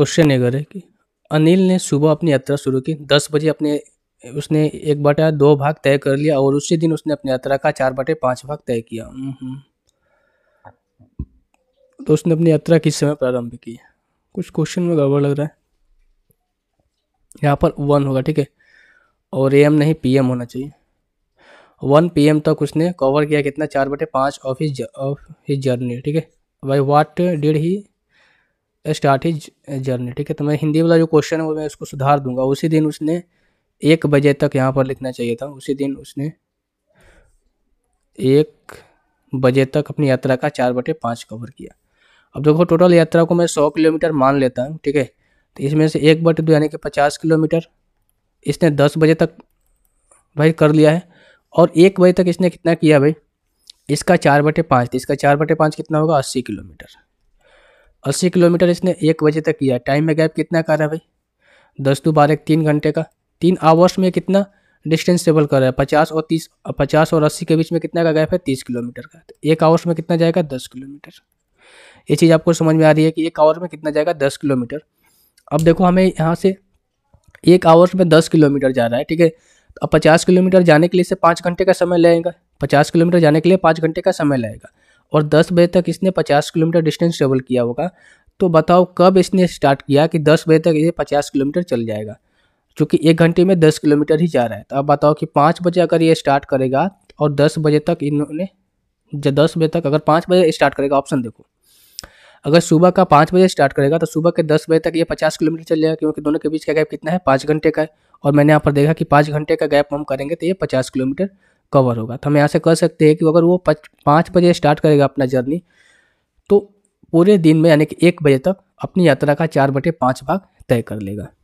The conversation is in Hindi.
क्वेश्चन एगर है कि अनिल ने सुबह अपनी यात्रा शुरू की दस बजे अपने उसने एक बटा दो भाग तय कर लिया और उसी दिन उसने अपनी यात्रा का चार बटे पाँच भाग तय किया हम्म। तो उसने अपनी यात्रा किस समय प्रारंभ की कुछ क्वेश्चन में गड़बड़ लग रहा है यहाँ पर वन होगा ठीक है और एम नहीं पीएम होना चाहिए वन पीएम तक उसने कवर किया कितना चार बटे पाँच of his of his journey ठीक है भाई what did he start he journey ठीक है तो मैं हिंदी वाला जो क्वेश्चन है वो मैं उसको सुधार दूंगा उसी दिन उसने एक बजे तक यहाँ पर लिखना चाहिए था उसी दिन उसने एक बजे तक अपनी यात्रा का चार बटे पाँच कवर किया अब देखो टोटल यात्रा को मैं सौ किलोमीटर मान लेता हूँ ठीक है तो इसमें से एक बटे दो यानी कि पचास किलोमीटर इसने दस बजे तक भाई कर लिया है और एक बजे तक इसने कितना किया भाई इसका चार बटे पाँच तो इसका चार बटे पाँच कितना होगा अस्सी किलोमीटर अस्सी किलोमीटर इसने एक बजे तक किया टाइम में गैप कितना का रहा है भाई दस टू बारह तीन घंटे का तीन आवर्स में कितना डिस्टेंस ट्रेवल कर रहा है पचास और तीस पचास और अस्सी के बीच में कितना का गैप है तीस किलोमीटर का तो एक आवर्स में कितना जाएगा दस किलोमीटर ये चीज़ आपको समझ में आ रही है कि एक आवर में कितना जाएगा दस किलोमीटर अब देखो हमें यहाँ से एक आवर्स में दस किलोमीटर जा रहा है ठीक है अब पचास किलोमीटर जाने के लिए इसे पाँच घंटे का समय लगेगा पचास किलोमीटर जाने के लिए पाँच घंटे का समय लगेगा और दस बजे तक इसने पचास किलोमीटर डिस्टेंस ट्रेवल किया होगा तो बताओ कब इसने स्टार्ट किया कि दस बजे तक ये पचास किलोमीटर चल जाएगा क्योंकि एक घंटे में दस किलोमीटर ही जा रहा है तो आप बताओ कि पाँच बजे अगर ये स्टार्ट करेगा और दस बजे तक इन्होंने जब दस बजे तक अगर पाँच बजे स्टार्ट करेगा ऑप्शन देखो अगर सुबह का पाँच बजे स्टार्ट करेगा तो सुबह के दस बजे तक ये पचास किलोमीटर चल जाएगा क्योंकि दोनों के बीच का गैप कितना है पाँच घंटे का है और मैंने यहाँ पर देखा कि पाँच घंटे का गैप हम करेंगे तो ये पचास किलोमीटर कवर होगा तो हम यहाँ से कह सकते हैं कि अगर वो पाँच बजे स्टार्ट करेगा अपना जर्नी तो पूरे दिन में यानी कि एक बजे तक अपनी यात्रा का चार बटे पाँच भाग तय कर लेगा